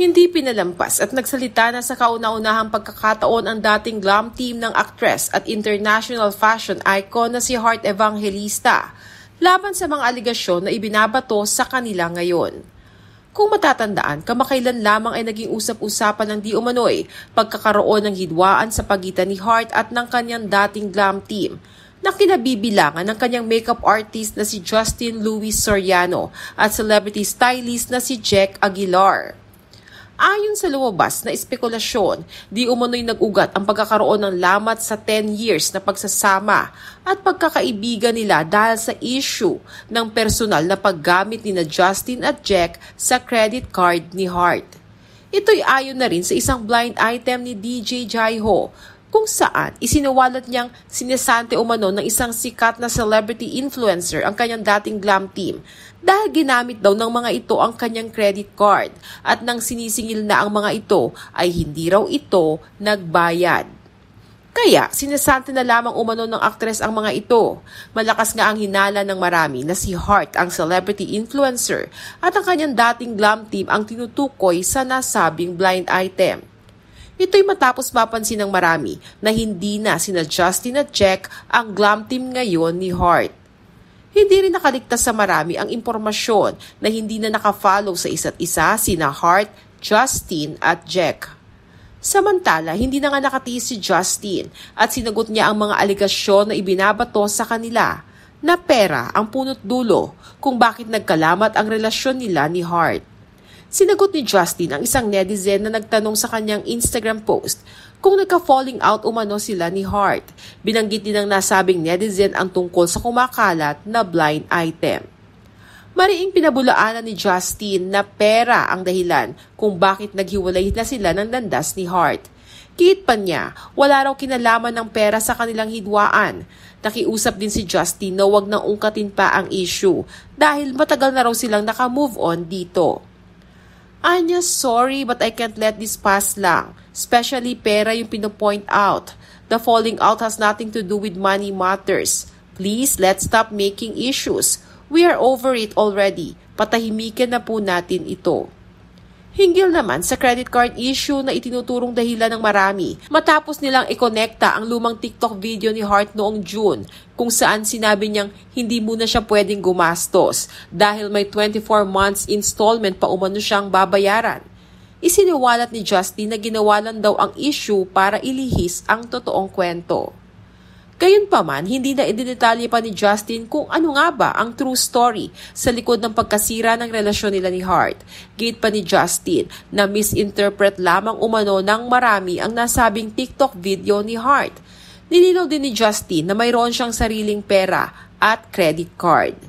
Hindi pinalampas at nagsalita na sa kauna-unahang pagkakataon ang dating glam team ng actress at international fashion icon na si Heart Evangelista laban sa mga aligasyon na ibinabato sa kanila ngayon. Kung matatandaan, kamakailan lamang ay naging usap-usapan ng di umanoy pagkakaroon ng hidwaan sa pagitan ni Heart at ng kanyang dating glam team na kinabibilangan ng kanyang makeup artist na si Justin Louis Soriano at celebrity stylist na si Jack Aguilar. Ayon sa lumabas na espekulasyon, di umano'y nag-ugat ang pagkakaroon ng lamat sa 10 years na pagsasama at pagkakaibigan nila dahil sa issue ng personal na paggamit ni na Justin at Jack sa credit card ni Hart. Ito'y ayon na rin sa isang blind item ni DJ Jaiho kung saan isinawalat niyang sinesante umano ng isang sikat na celebrity influencer ang kanyang dating glam team dahil ginamit daw ng mga ito ang kanyang credit card at nang sinisingil na ang mga ito ay hindi raw ito nagbayad. Kaya sinasante na lamang umano ng aktres ang mga ito. Malakas nga ang hinala ng marami na si Hart ang celebrity influencer at ang kanyang dating glam team ang tinutukoy sa nasabing blind item. Ito'y matapos mapansin ng marami na hindi na sina Justin at Jack ang glam team ngayon ni Hart. Hindi rin nakaligtas sa marami ang impormasyon na hindi na nakafollow sa isa't isa sina Hart, Justin at Jack. Samantala, hindi na nga nakatiis si Justin at sinagot niya ang mga aligasyon na ibinabato sa kanila na pera ang punot dulo kung bakit nagkalamat ang relasyon nila ni Hart. Sinagot ni Justin ang isang netizen na nagtanong sa kanyang Instagram post kung nagka-falling out umano sila ni Hart. Binanggit din ng nasabing netizen ang tungkol sa kumakalat na blind item. Mariing pinabulaanan ni Justin na pera ang dahilan kung bakit naghiwalay na sila ng landas ni Hart. Kit pa niya, wala raw kinalaman ng pera sa kanilang hidwaan. Nakiusap din si Justin na wag na ungkatin pa ang issue dahil matagal na raw silang nakamove on dito. Anya, sorry but I can't let this pass lang. Especially pera yung pinopoint out. The falling out has nothing to do with money matters. Please, let's stop making issues. We are over it already. Patahimikin na po natin ito. Hinggil naman sa credit card issue na itinuturong dahilan ng marami matapos nilang ikonekta ang lumang TikTok video ni Hart noong June kung saan sinabi niyang hindi muna siya pwedeng gumastos dahil may 24 months installment pa umano siyang babayaran. Isiniwalat ni Justin na ginawalan daw ang issue para ilihis ang totoong kwento. Gayunpaman, hindi na idinetalye pa ni Justin kung ano nga ba ang true story sa likod ng pagkasira ng relasyon nila ni Hart. Gate pa ni Justin na misinterpret lamang umano ng marami ang nasabing TikTok video ni Hart. Nilinaw din ni Justin na mayroon siyang sariling pera at credit card.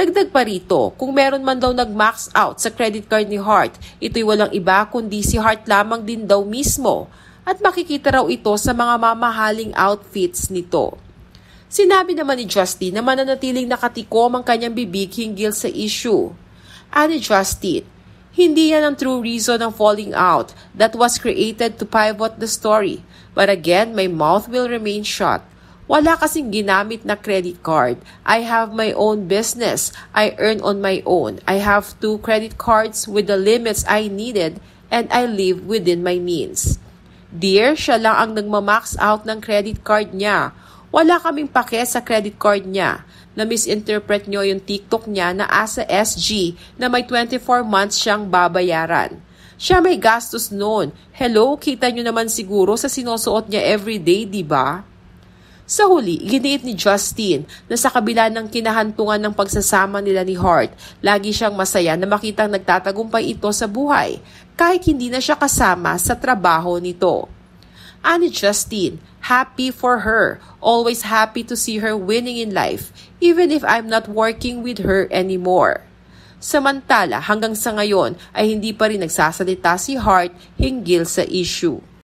Dagdag pa rito, kung meron man daw nag-max out sa credit card ni Hart, ito'y walang iba kundi si Hart lamang din daw mismo at makikita raw ito sa mga mamahaling outfits nito. Sinabi naman ni Justin na mananatiling nakatikom ang kanyang bibig hinggil sa issue. Ani Justin, hindi yan ang true reason ng falling out that was created to pivot the story. But again, my mouth will remain shut. Wala kasing ginamit na credit card. I have my own business. I earn on my own. I have two credit cards with the limits I needed and I live within my means. Dear, siya lang ang nagmamax out ng credit card niya. Wala kaming pake sa credit card niya. Na-misinterpret niyo yung TikTok niya na asa SG na may 24 months siyang babayaran. Siya may gastos noon. Hello, kita niyo naman siguro sa sinusuot niya everyday, di ba? Sa huli, giniit ni Justin na sa kabila ng kinahantungan ng pagsasama nila ni Hart, lagi siyang masaya na makitang nagtatagumpay ito sa buhay kahit hindi na siya kasama sa trabaho nito. Ani Justin, happy for her, always happy to see her winning in life, even if I'm not working with her anymore. Samantala, hanggang sa ngayon ay hindi pa rin nagsasalita si Hart hinggil sa issue.